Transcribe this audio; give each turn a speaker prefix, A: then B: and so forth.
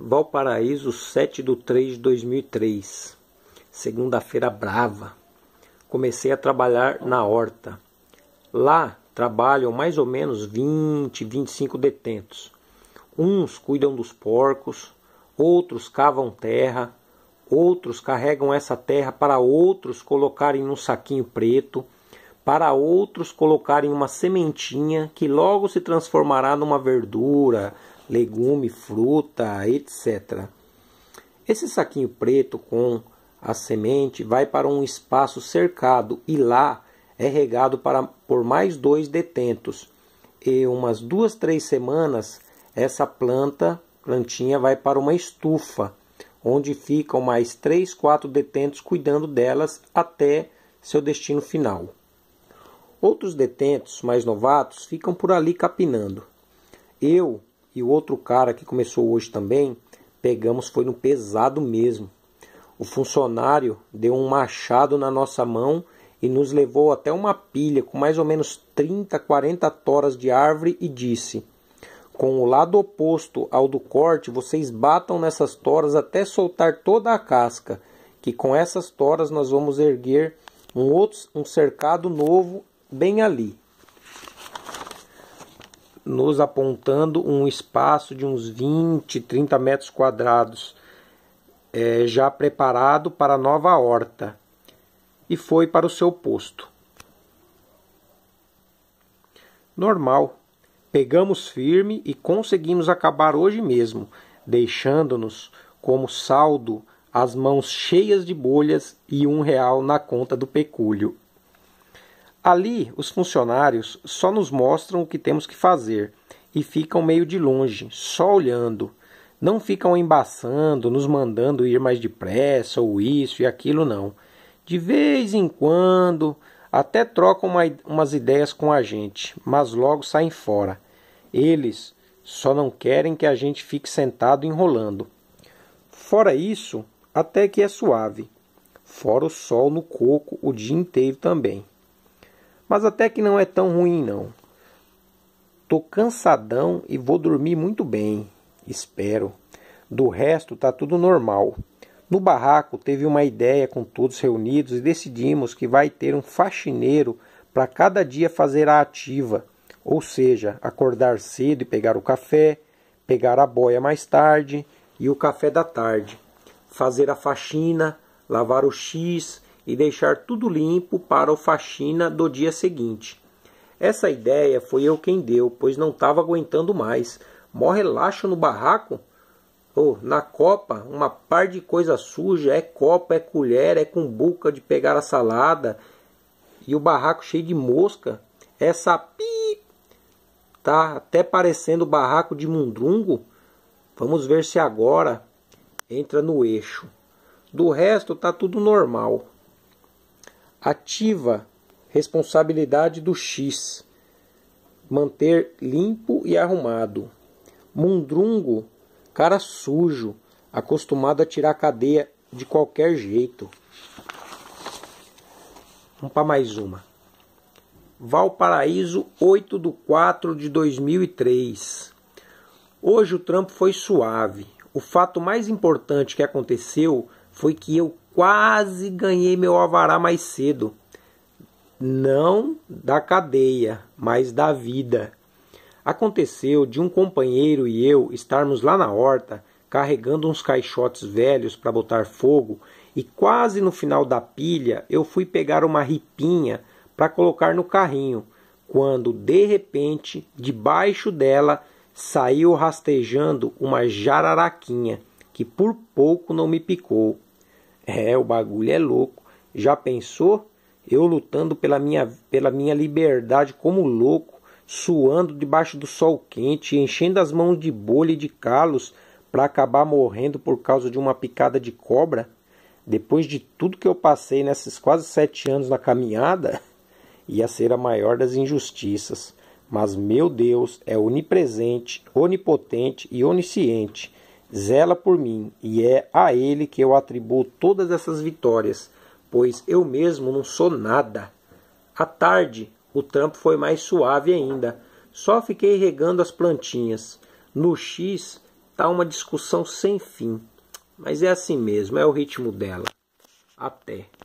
A: Valparaíso, 7 de 3 de 2003. Segunda-feira brava. Comecei a trabalhar na horta. Lá trabalham mais ou menos 20, 25 detentos. Uns cuidam dos porcos, outros cavam terra, outros carregam essa terra para outros colocarem num saquinho preto para outros colocarem uma sementinha que logo se transformará numa verdura, legume, fruta, etc. Esse saquinho preto com a semente vai para um espaço cercado e lá é regado para, por mais dois detentos. E umas duas, três semanas, essa planta, plantinha, vai para uma estufa, onde ficam mais três, quatro detentos cuidando delas até seu destino final. Outros detentos mais novatos ficam por ali capinando. Eu e o outro cara que começou hoje também pegamos foi no pesado mesmo. O funcionário deu um machado na nossa mão e nos levou até uma pilha com mais ou menos 30, 40 toras de árvore e disse: Com o lado oposto ao do corte, vocês batam nessas toras até soltar toda a casca, que com essas toras nós vamos erguer um outro um cercado novo bem ali, nos apontando um espaço de uns 20, 30 metros quadrados, é, já preparado para a nova horta, e foi para o seu posto. Normal. Pegamos firme e conseguimos acabar hoje mesmo, deixando-nos como saldo as mãos cheias de bolhas e um real na conta do pecúlio. Ali, os funcionários só nos mostram o que temos que fazer e ficam meio de longe, só olhando. Não ficam embaçando, nos mandando ir mais depressa ou isso e aquilo, não. De vez em quando, até trocam uma, umas ideias com a gente, mas logo saem fora. Eles só não querem que a gente fique sentado enrolando. Fora isso, até que é suave. Fora o sol no coco o dia inteiro também. Mas até que não é tão ruim, não. Tô cansadão e vou dormir muito bem, espero. Do resto tá tudo normal. No barraco teve uma ideia com todos reunidos e decidimos que vai ter um faxineiro para cada dia fazer a ativa, ou seja, acordar cedo e pegar o café, pegar a boia mais tarde e o café da tarde, fazer a faxina, lavar o X e deixar tudo limpo para o faxina do dia seguinte. Essa ideia foi eu quem deu, pois não estava aguentando mais. Mó relaxo no barraco? Oh, na copa, uma par de coisa suja, é copa, é colher, é cumbuca de pegar a salada e o barraco cheio de mosca. Essa pi tá até parecendo o barraco de mundungo. Vamos ver se agora entra no eixo. Do resto tá tudo normal ativa responsabilidade do X, manter limpo e arrumado. Mundrungo, cara sujo, acostumado a tirar a cadeia de qualquer jeito. Vamos para mais uma. Valparaíso, 8 de 4 de 2003. Hoje o trampo foi suave. O fato mais importante que aconteceu foi que eu quase ganhei meu alvará mais cedo. Não da cadeia, mas da vida. Aconteceu de um companheiro e eu estarmos lá na horta carregando uns caixotes velhos para botar fogo e quase no final da pilha eu fui pegar uma ripinha para colocar no carrinho, quando de repente debaixo dela saiu rastejando uma jararaquinha que por pouco não me picou. É, o bagulho é louco. Já pensou? Eu lutando pela minha, pela minha liberdade como louco, suando debaixo do sol quente, enchendo as mãos de bolha e de calos para acabar morrendo por causa de uma picada de cobra? Depois de tudo que eu passei nesses quase sete anos na caminhada, ia ser a maior das injustiças. Mas meu Deus é onipresente, onipotente e onisciente zela por mim, e é a ele que eu atribuo todas essas vitórias, pois eu mesmo não sou nada. À tarde, o trampo foi mais suave ainda. Só fiquei regando as plantinhas. No X tá uma discussão sem fim, mas é assim mesmo, é o ritmo dela. Até.